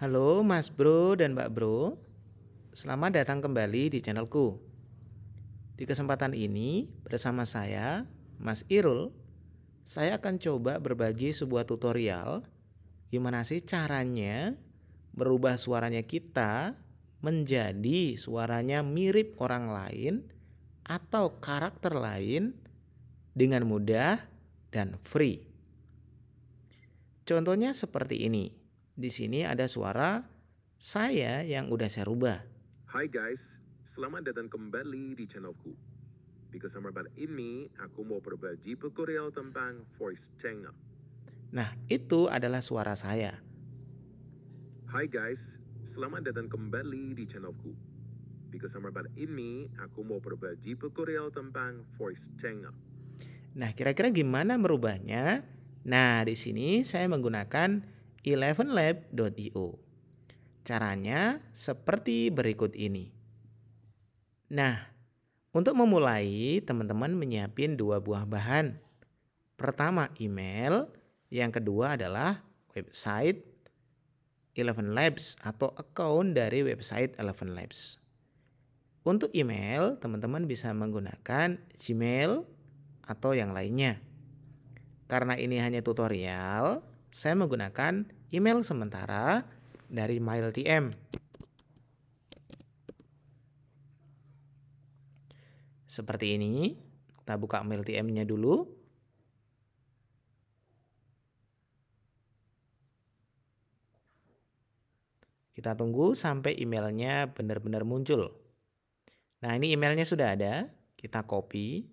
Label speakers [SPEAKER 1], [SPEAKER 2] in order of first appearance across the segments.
[SPEAKER 1] Halo Mas Bro dan Mbak Bro, selamat datang kembali di channelku. Di kesempatan ini bersama saya, Mas Irul, saya akan coba berbagi sebuah tutorial gimana sih caranya merubah suaranya kita menjadi suaranya mirip orang lain atau karakter lain dengan mudah dan free. Contohnya seperti ini di sini ada suara saya yang udah saya rubah. Hai guys, selamat datang kembali di channelku. Di kesempatan ini, aku mau berbagi tutorial tentang voice changer. Nah, itu adalah suara saya. Hai guys, selamat datang kembali di channelku. Di kesempatan ini, aku mau berbagi tutorial tentang voice changer. Nah, kira-kira gimana merubahnya? Nah, di sini saya menggunakan 11 Caranya seperti berikut ini. Nah, untuk memulai, teman-teman menyiapin dua buah bahan. Pertama email, yang kedua adalah website Eleven Labs atau account dari website Eleven Labs. Untuk email, teman-teman bisa menggunakan Gmail atau yang lainnya. Karena ini hanya tutorial, saya menggunakan email sementara dari MailTM. Seperti ini, kita buka MyLTM-nya dulu. Kita tunggu sampai emailnya benar-benar muncul. Nah ini emailnya sudah ada, kita copy.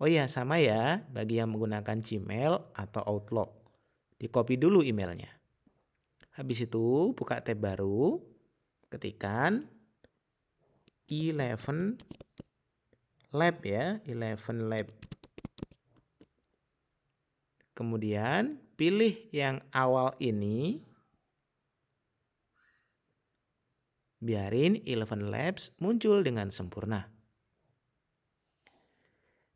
[SPEAKER 1] Oh iya sama ya bagi yang menggunakan Gmail atau Outlook. Di copy dulu emailnya. Habis itu buka tab baru, ketikan 11 lab ya, 11 lab. Kemudian pilih yang awal ini. Biarin 11 labs muncul dengan sempurna.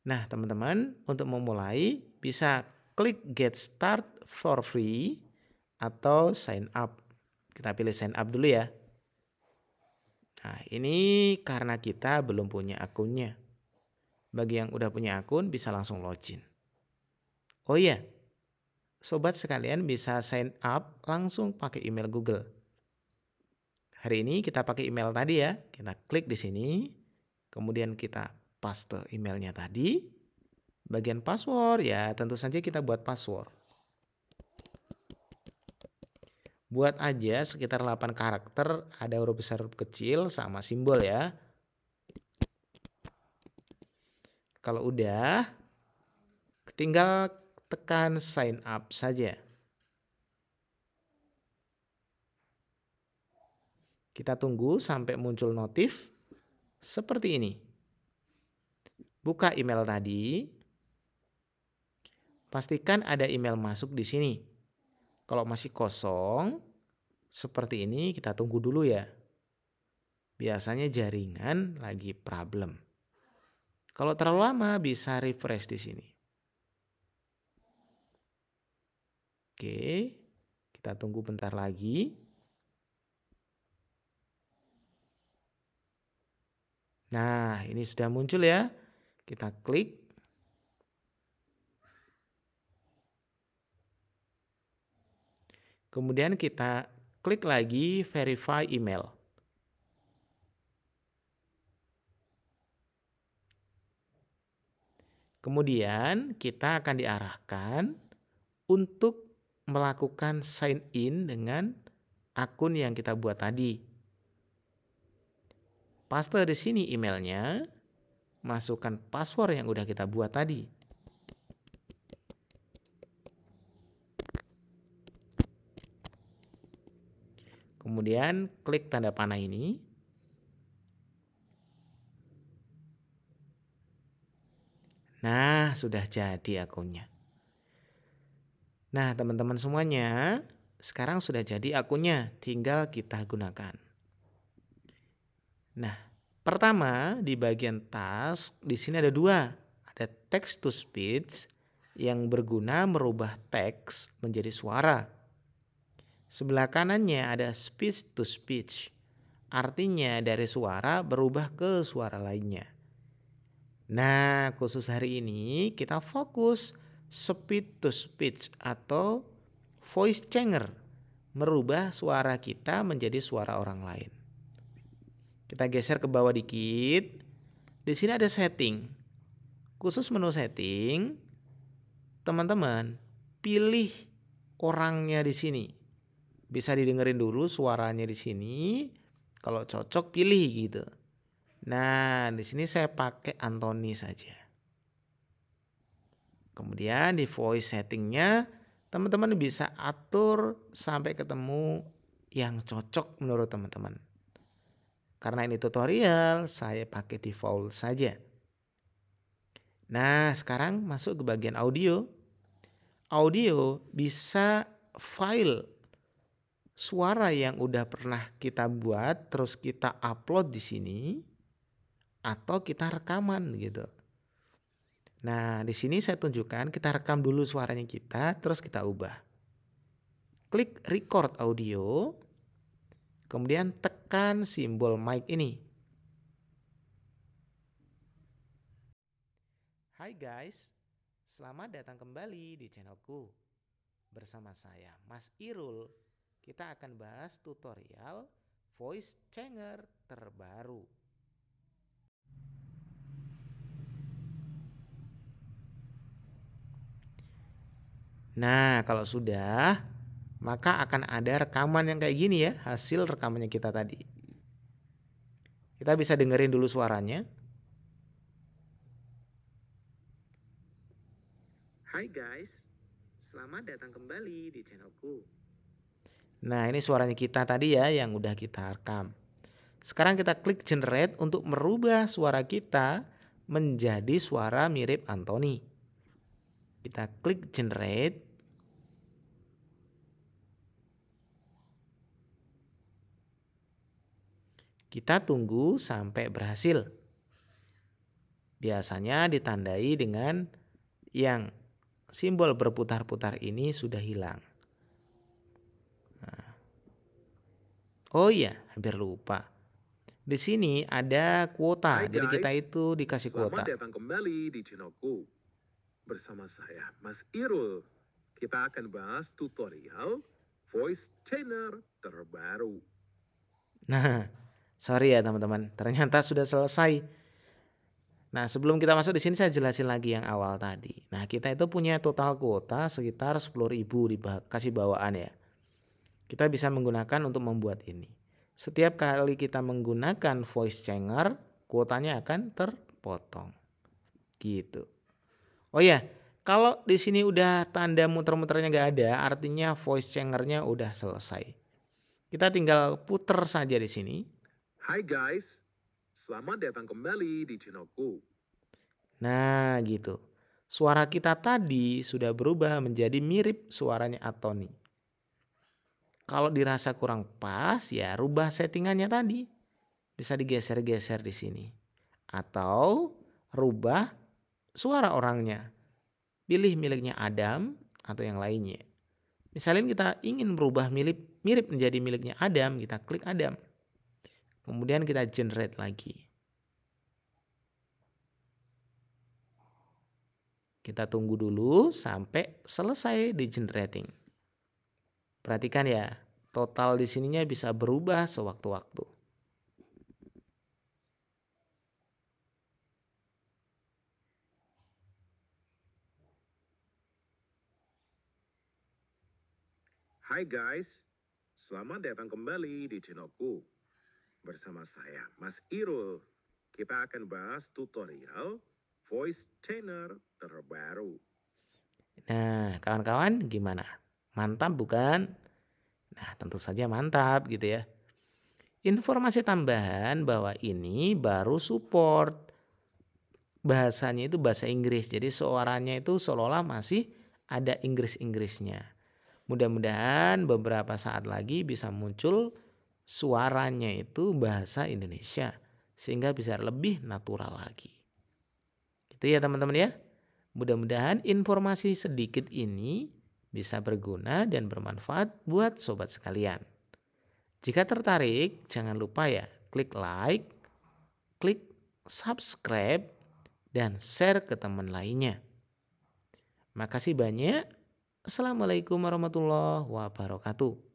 [SPEAKER 1] Nah, teman-teman, untuk memulai bisa klik get start for free atau sign up. Kita pilih sign up dulu ya. Nah, ini karena kita belum punya akunnya. Bagi yang udah punya akun bisa langsung login. Oh iya, sobat sekalian bisa sign up langsung pakai email Google. Hari ini kita pakai email tadi ya. Kita klik di sini. Kemudian kita paste emailnya tadi. Bagian password ya tentu saja kita buat password. Buat aja sekitar 8 karakter, ada huruf besar huruf kecil sama simbol ya. Kalau udah, tinggal tekan sign up saja. Kita tunggu sampai muncul notif seperti ini. Buka email tadi. Pastikan ada email masuk di sini. Kalau masih kosong seperti ini kita tunggu dulu ya. Biasanya jaringan lagi problem. Kalau terlalu lama bisa refresh di sini. Oke, kita tunggu bentar lagi. Nah, ini sudah muncul ya. Kita klik Kemudian kita klik lagi verify email. Kemudian kita akan diarahkan untuk melakukan sign in dengan akun yang kita buat tadi. Paste di sini emailnya, masukkan password yang udah kita buat tadi. Kemudian klik tanda panah ini. Nah, sudah jadi akunnya. Nah, teman-teman semuanya, sekarang sudah jadi akunnya, tinggal kita gunakan. Nah, pertama di bagian task di sini ada dua, ada text to speech yang berguna merubah teks menjadi suara Sebelah kanannya ada speech to speech. Artinya dari suara berubah ke suara lainnya. Nah, khusus hari ini kita fokus speech to speech atau voice changer. Merubah suara kita menjadi suara orang lain. Kita geser ke bawah dikit. Di sini ada setting. Khusus menu setting, teman-teman pilih orangnya di sini bisa didengerin dulu suaranya di sini. Kalau cocok pilih gitu. Nah, di sini saya pakai Anthony saja. Kemudian di voice settingnya teman-teman bisa atur sampai ketemu yang cocok menurut teman-teman. Karena ini tutorial, saya pakai default saja. Nah, sekarang masuk ke bagian audio. Audio bisa file suara yang udah pernah kita buat terus kita upload di sini atau kita rekaman gitu. Nah, di sini saya tunjukkan kita rekam dulu suaranya kita terus kita ubah. Klik record audio. Kemudian tekan simbol mic ini. Hai guys, selamat datang kembali di channelku. Bersama saya Mas Irul kita akan bahas tutorial voice changer terbaru. Nah, kalau sudah, maka akan ada rekaman yang kayak gini ya, hasil rekamannya kita tadi. Kita bisa dengerin dulu suaranya. Hai guys, selamat datang kembali di channelku. Nah ini suaranya kita tadi ya yang udah kita rekam. Sekarang kita klik generate untuk merubah suara kita menjadi suara mirip Anthony. Kita klik generate. Kita tunggu sampai berhasil. Biasanya ditandai dengan yang simbol berputar-putar ini sudah hilang. Oh iya, hampir lupa. Di sini ada kuota. Hai guys, Jadi kita itu dikasih kuota. Selamat datang kembali di channelku. Bersama saya Mas Irul. Kita akan bahas tutorial voice trainer terbaru. Nah, sorry ya teman-teman. Ternyata sudah selesai. Nah, sebelum kita masuk di sini saya jelasin lagi yang awal tadi. Nah, kita itu punya total kuota sekitar 10.000 dikasih bawaan ya. Kita bisa menggunakan untuk membuat ini. Setiap kali kita menggunakan voice changer, kuotanya akan terpotong. Gitu. Oh ya, kalau di sini udah tanda muter-muternya nggak ada, artinya voice changernya udah selesai. Kita tinggal puter saja di sini. Hai guys, selamat datang kembali di channelku. Nah gitu. Suara kita tadi sudah berubah menjadi mirip suaranya Atoni. Kalau dirasa kurang pas ya rubah settingannya tadi. Bisa digeser-geser di sini. Atau rubah suara orangnya. Pilih miliknya Adam atau yang lainnya. Misalnya kita ingin merubah mirip, mirip menjadi miliknya Adam, kita klik Adam. Kemudian kita generate lagi. Kita tunggu dulu sampai selesai di generating. Perhatikan ya, total di sininya bisa berubah sewaktu-waktu. Hai guys, selamat datang kembali di channelku. Bersama saya, Mas Irul. Kita akan bahas tutorial voice trainer terbaru. Nah, kawan-kawan gimana? Mantap bukan? Nah, tentu saja mantap gitu ya. Informasi tambahan bahwa ini baru support. Bahasanya itu bahasa Inggris. Jadi suaranya itu seolah-olah masih ada Inggris-Inggrisnya. Mudah-mudahan beberapa saat lagi bisa muncul suaranya itu bahasa Indonesia. Sehingga bisa lebih natural lagi. Gitu ya teman-teman ya. Mudah-mudahan informasi sedikit ini bisa berguna dan bermanfaat buat sobat sekalian. Jika tertarik, jangan lupa ya, klik like, klik subscribe, dan share ke teman lainnya. Makasih banyak. Assalamualaikum warahmatullahi wabarakatuh.